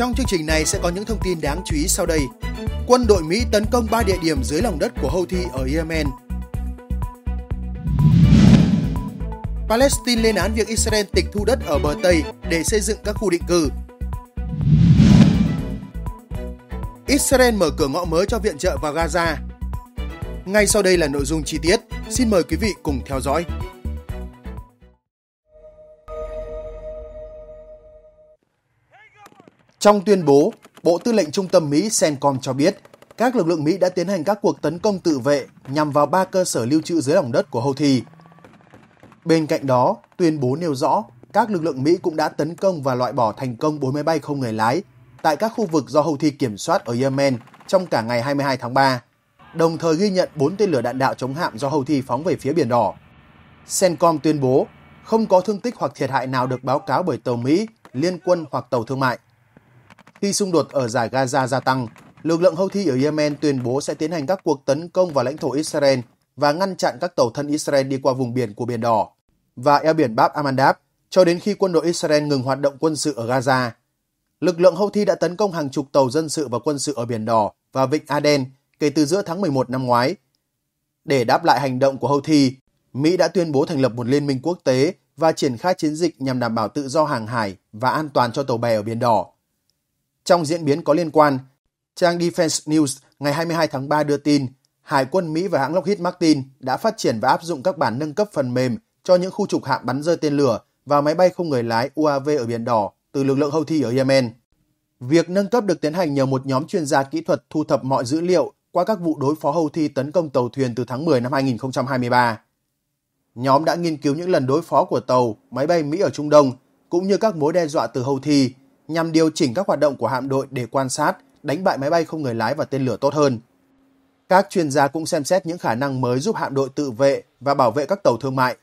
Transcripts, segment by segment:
Trong chương trình này sẽ có những thông tin đáng chú ý sau đây. Quân đội Mỹ tấn công 3 địa điểm dưới lòng đất của Houthi ở Yemen. Palestine lên án việc Israel tịch thu đất ở bờ Tây để xây dựng các khu định cư. Israel mở cửa ngõ mới cho viện trợ vào Gaza. Ngay sau đây là nội dung chi tiết, xin mời quý vị cùng theo dõi. Trong tuyên bố, Bộ Tư lệnh Trung tâm Mỹ CENTCOM cho biết các lực lượng Mỹ đã tiến hành các cuộc tấn công tự vệ nhằm vào ba cơ sở lưu trữ dưới lòng đất của Houthi. Bên cạnh đó, tuyên bố nêu rõ các lực lượng Mỹ cũng đã tấn công và loại bỏ thành công 4 máy bay không người lái tại các khu vực do Houthi kiểm soát ở Yemen trong cả ngày 22 tháng 3, đồng thời ghi nhận 4 tên lửa đạn đạo chống hạm do Houthi phóng về phía Biển Đỏ. CENTCOM tuyên bố không có thương tích hoặc thiệt hại nào được báo cáo bởi tàu Mỹ, liên quân hoặc tàu thương mại khi xung đột ở giải Gaza gia tăng, lực lượng Houthi ở Yemen tuyên bố sẽ tiến hành các cuộc tấn công vào lãnh thổ Israel và ngăn chặn các tàu thân Israel đi qua vùng biển của Biển Đỏ và eo biển Bab Amandab cho đến khi quân đội Israel ngừng hoạt động quân sự ở Gaza. Lực lượng Houthi đã tấn công hàng chục tàu dân sự và quân sự ở Biển Đỏ và Vịnh Aden kể từ giữa tháng 11 năm ngoái. Để đáp lại hành động của Houthi, Mỹ đã tuyên bố thành lập một liên minh quốc tế và triển khai chiến dịch nhằm đảm bảo tự do hàng hải và an toàn cho tàu bè ở Biển Đỏ. Trong diễn biến có liên quan, trang Defense News ngày 22 tháng 3 đưa tin Hải quân Mỹ và hãng Lockheed Martin đã phát triển và áp dụng các bản nâng cấp phần mềm cho những khu trục hạm bắn rơi tên lửa và máy bay không người lái UAV ở Biển Đỏ từ lực lượng Houthi ở Yemen. Việc nâng cấp được tiến hành nhờ một nhóm chuyên gia kỹ thuật thu thập mọi dữ liệu qua các vụ đối phó Houthi tấn công tàu thuyền từ tháng 10 năm 2023. Nhóm đã nghiên cứu những lần đối phó của tàu, máy bay Mỹ ở Trung Đông, cũng như các mối đe dọa từ Houthi nhằm điều chỉnh các hoạt động của hạm đội để quan sát, đánh bại máy bay không người lái và tên lửa tốt hơn. Các chuyên gia cũng xem xét những khả năng mới giúp hạm đội tự vệ và bảo vệ các tàu thương mại.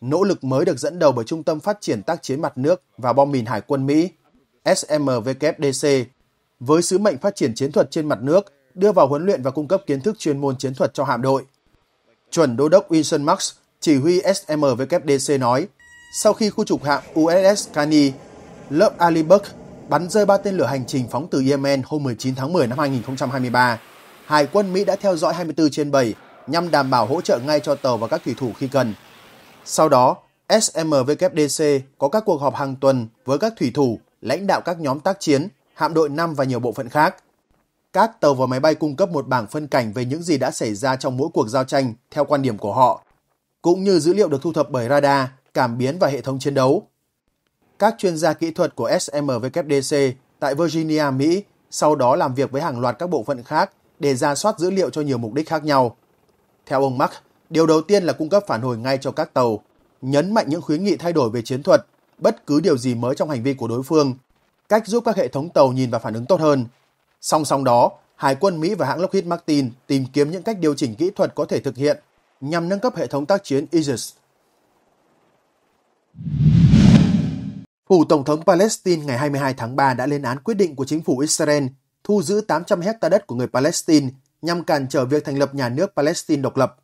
Nỗ lực mới được dẫn đầu bởi Trung tâm Phát triển Tác chiến Mặt nước và Bom mìn Hải quân Mỹ, SMWDC, với sứ mệnh phát triển chiến thuật trên mặt nước, đưa vào huấn luyện và cung cấp kiến thức chuyên môn chiến thuật cho hạm đội. Chuẩn Đô đốc Wilson Max, chỉ huy SMWDC nói, sau khi khu trục hạm USS Kani, lớp Aliburg bắn rơi ba tên lửa hành trình phóng từ Yemen hôm 19 tháng 10 năm 2023. Hải quân Mỹ đã theo dõi 24 trên 7 nhằm đảm bảo hỗ trợ ngay cho tàu và các thủy thủ khi cần. Sau đó, SMWDC có các cuộc họp hàng tuần với các thủy thủ, lãnh đạo các nhóm tác chiến, hạm đội 5 và nhiều bộ phận khác. Các tàu và máy bay cung cấp một bảng phân cảnh về những gì đã xảy ra trong mỗi cuộc giao tranh theo quan điểm của họ, cũng như dữ liệu được thu thập bởi radar, cảm biến và hệ thống chiến đấu các chuyên gia kỹ thuật của SMWDC tại Virginia, Mỹ sau đó làm việc với hàng loạt các bộ phận khác để ra soát dữ liệu cho nhiều mục đích khác nhau. Theo ông Mark, điều đầu tiên là cung cấp phản hồi ngay cho các tàu, nhấn mạnh những khuyến nghị thay đổi về chiến thuật, bất cứ điều gì mới trong hành vi của đối phương, cách giúp các hệ thống tàu nhìn và phản ứng tốt hơn. Song song đó, Hải quân Mỹ và hãng Lockheed Martin tìm kiếm những cách điều chỉnh kỹ thuật có thể thực hiện nhằm nâng cấp hệ thống tác chiến Aegis. Phủ Tổng thống Palestine ngày 22 tháng 3 đã lên án quyết định của chính phủ Israel thu giữ 800 hecta đất của người Palestine nhằm cản trở việc thành lập nhà nước Palestine độc lập.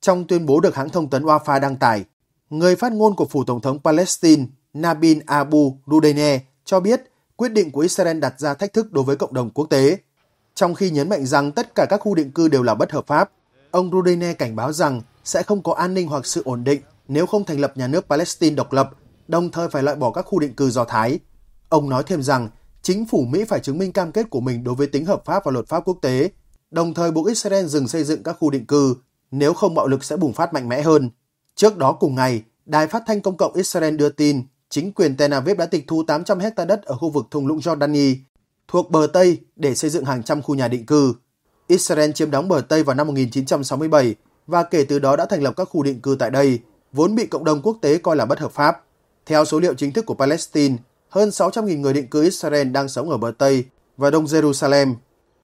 Trong tuyên bố được hãng thông tấn Wafa đăng tải, người phát ngôn của phủ tổng thống Palestine Nabil Abu Rudene cho biết quyết định của Israel đặt ra thách thức đối với cộng đồng quốc tế. Trong khi nhấn mạnh rằng tất cả các khu định cư đều là bất hợp pháp, ông Rudene cảnh báo rằng sẽ không có an ninh hoặc sự ổn định nếu không thành lập nhà nước Palestine độc lập đồng thời phải loại bỏ các khu định cư do Thái. Ông nói thêm rằng, chính phủ Mỹ phải chứng minh cam kết của mình đối với tính hợp pháp và luật pháp quốc tế, đồng thời buộc Israel dừng xây dựng các khu định cư, nếu không bạo lực sẽ bùng phát mạnh mẽ hơn. Trước đó cùng ngày, Đài phát thanh công cộng Israel đưa tin chính quyền Tel Aviv đã tịch thu 800 hecta đất ở khu vực thung lũng Jordani thuộc bờ Tây để xây dựng hàng trăm khu nhà định cư. Israel chiếm đóng bờ Tây vào năm 1967 và kể từ đó đã thành lập các khu định cư tại đây, vốn bị cộng đồng quốc tế coi là bất hợp pháp. Theo số liệu chính thức của Palestine, hơn 600.000 người định cư Israel đang sống ở bờ Tây và Đông Jerusalem.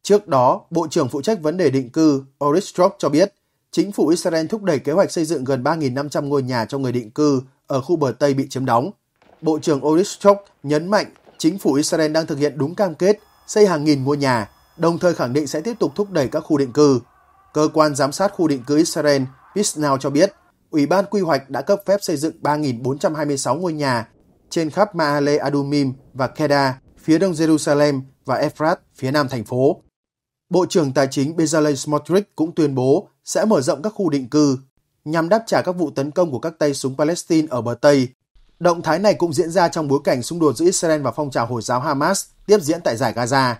Trước đó, Bộ trưởng phụ trách vấn đề định cư Oris Strop cho biết, chính phủ Israel thúc đẩy kế hoạch xây dựng gần 3.500 ngôi nhà cho người định cư ở khu bờ Tây bị chiếm đóng. Bộ trưởng Oris Strop nhấn mạnh chính phủ Israel đang thực hiện đúng cam kết xây hàng nghìn ngôi nhà, đồng thời khẳng định sẽ tiếp tục thúc đẩy các khu định cư. Cơ quan giám sát khu định cư Israel Bisnow cho biết Ủy ban quy hoạch đã cấp phép xây dựng 3.426 ngôi nhà trên khắp Maale Adumim và Keda phía đông Jerusalem và Efrat phía nam thành phố. Bộ trưởng Tài chính Bezalel Smotrich cũng tuyên bố sẽ mở rộng các khu định cư nhằm đáp trả các vụ tấn công của các tay súng Palestine ở bờ Tây. Động thái này cũng diễn ra trong bối cảnh xung đột giữa Israel và phong trào Hồi giáo Hamas tiếp diễn tại giải Gaza.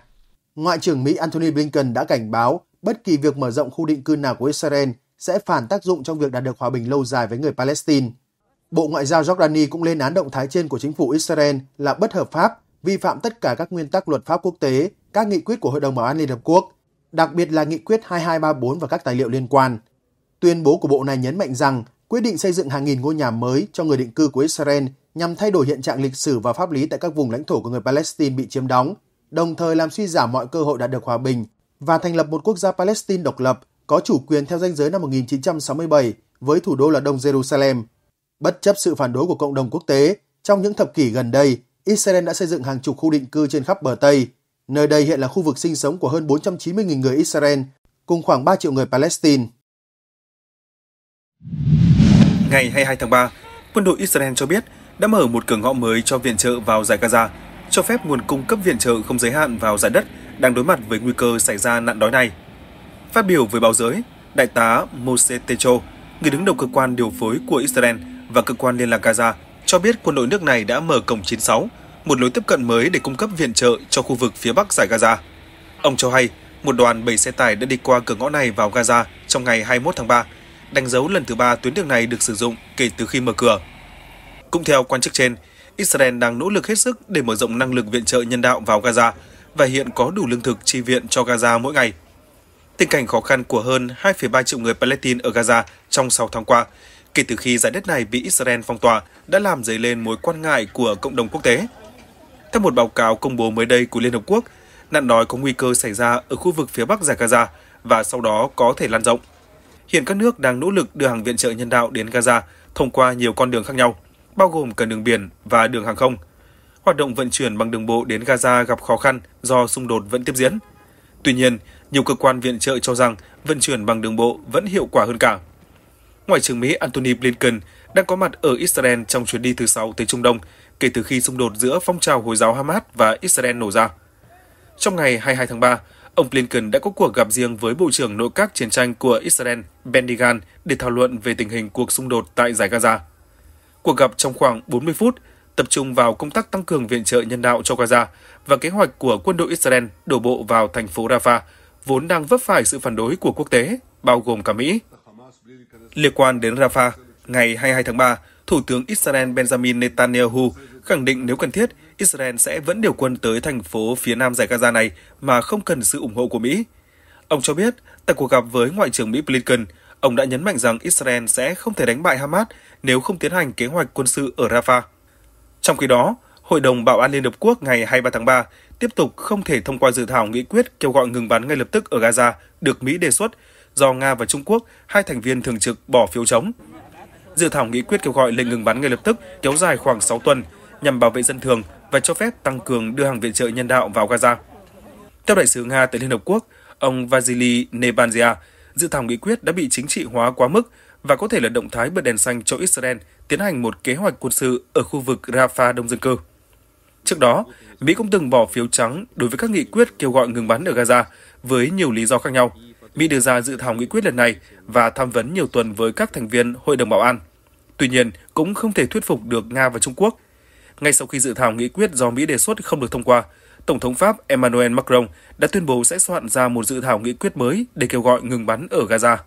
Ngoại trưởng Mỹ Antony Blinken đã cảnh báo bất kỳ việc mở rộng khu định cư nào của Israel sẽ phản tác dụng trong việc đạt được hòa bình lâu dài với người Palestine. Bộ Ngoại giao Jordani cũng lên án động thái trên của chính phủ Israel là bất hợp pháp, vi phạm tất cả các nguyên tắc luật pháp quốc tế, các nghị quyết của Hội đồng Bảo an Liên Hợp Quốc, đặc biệt là nghị quyết 2234 và các tài liệu liên quan. Tuyên bố của bộ này nhấn mạnh rằng quyết định xây dựng hàng nghìn ngôi nhà mới cho người định cư của Israel nhằm thay đổi hiện trạng lịch sử và pháp lý tại các vùng lãnh thổ của người Palestine bị chiếm đóng, đồng thời làm suy giảm mọi cơ hội đạt được hòa bình và thành lập một quốc gia Palestine độc lập có chủ quyền theo danh giới năm 1967 với thủ đô là Đông Jerusalem. Bất chấp sự phản đối của cộng đồng quốc tế, trong những thập kỷ gần đây, Israel đã xây dựng hàng chục khu định cư trên khắp bờ Tây. Nơi đây hiện là khu vực sinh sống của hơn 490.000 người Israel, cùng khoảng 3 triệu người Palestine. Ngày 22 tháng 3, quân đội Israel cho biết đã mở một cửa ngõ mới cho viện trợ vào giải Gaza, cho phép nguồn cung cấp viện trợ không giới hạn vào giải đất đang đối mặt với nguy cơ xảy ra nạn đói này. Phát biểu với báo giới, Đại tá Moshe Techo, người đứng đầu cơ quan điều phối của Israel và cơ quan liên lạc Gaza, cho biết quân đội nước này đã mở cổng 96, một lối tiếp cận mới để cung cấp viện trợ cho khu vực phía bắc giải Gaza. Ông cho hay, một đoàn 7 xe tải đã đi qua cửa ngõ này vào Gaza trong ngày 21 tháng 3, đánh dấu lần thứ ba tuyến đường này được sử dụng kể từ khi mở cửa. Cũng theo quan chức trên, Israel đang nỗ lực hết sức để mở rộng năng lực viện trợ nhân đạo vào Gaza và hiện có đủ lương thực chi viện cho Gaza mỗi ngày tình cảnh khó khăn của hơn 2,3 triệu người Palestine ở Gaza trong 6 tháng qua, kể từ khi giải đất này bị Israel phong tỏa đã làm dấy lên mối quan ngại của cộng đồng quốc tế. Theo một báo cáo công bố mới đây của Liên Hợp Quốc, nạn đói có nguy cơ xảy ra ở khu vực phía bắc giải Gaza và sau đó có thể lan rộng. Hiện các nước đang nỗ lực đưa hàng viện trợ nhân đạo đến Gaza thông qua nhiều con đường khác nhau, bao gồm cả đường biển và đường hàng không. Hoạt động vận chuyển bằng đường bộ đến Gaza gặp khó khăn do xung đột vẫn tiếp diễn. Tuy nhiên, nhiều cơ quan viện trợ cho rằng vận chuyển bằng đường bộ vẫn hiệu quả hơn cả. Ngoại trưởng Mỹ Antony Blinken đang có mặt ở Israel trong chuyến đi thứ sáu tới Trung Đông kể từ khi xung đột giữa phong trào Hồi giáo Hamas và Israel nổ ra. Trong ngày 22 tháng 3, ông Blinken đã có cuộc gặp riêng với Bộ trưởng Nội các chiến tranh của Israel Benny Gantz để thảo luận về tình hình cuộc xung đột tại giải Gaza. Cuộc gặp trong khoảng 40 phút tập trung vào công tác tăng cường viện trợ nhân đạo cho Gaza và kế hoạch của quân đội Israel đổ bộ vào thành phố Rafah, vốn đang vấp phải sự phản đối của quốc tế, bao gồm cả Mỹ. Liên quan đến Rafah, ngày 22 tháng 3, Thủ tướng Israel Benjamin Netanyahu khẳng định nếu cần thiết, Israel sẽ vẫn điều quân tới thành phố phía nam giải Gaza này mà không cần sự ủng hộ của Mỹ. Ông cho biết, tại cuộc gặp với Ngoại trưởng Mỹ Blinken, ông đã nhấn mạnh rằng Israel sẽ không thể đánh bại Hamas nếu không tiến hành kế hoạch quân sự ở Rafah. Trong khi đó, Hội đồng Bảo an Liên Hợp Quốc ngày 23 tháng 3 tiếp tục không thể thông qua dự thảo nghị quyết kêu gọi ngừng bắn ngay lập tức ở Gaza được Mỹ đề xuất do Nga và Trung Quốc, hai thành viên thường trực bỏ phiếu chống. Dự thảo nghị quyết kêu gọi lệnh ngừng bắn ngay lập tức kéo dài khoảng 6 tuần nhằm bảo vệ dân thường và cho phép tăng cường đưa hàng viện trợ nhân đạo vào Gaza. Theo đại sứ Nga tại Liên Hợp Quốc, ông Vasily Nebanzia, dự thảo nghị quyết đã bị chính trị hóa quá mức và có thể là động thái bật đèn xanh cho Israel tiến hành một kế hoạch quân sự ở khu vực Rafah đông dân cư. Trước đó, Mỹ cũng từng bỏ phiếu trắng đối với các nghị quyết kêu gọi ngừng bắn ở Gaza với nhiều lý do khác nhau. Mỹ đưa ra dự thảo nghị quyết lần này và tham vấn nhiều tuần với các thành viên Hội đồng Bảo an. Tuy nhiên, cũng không thể thuyết phục được Nga và Trung Quốc. Ngay sau khi dự thảo nghị quyết do Mỹ đề xuất không được thông qua, Tổng thống Pháp Emmanuel Macron đã tuyên bố sẽ soạn ra một dự thảo nghị quyết mới để kêu gọi ngừng bắn ở Gaza.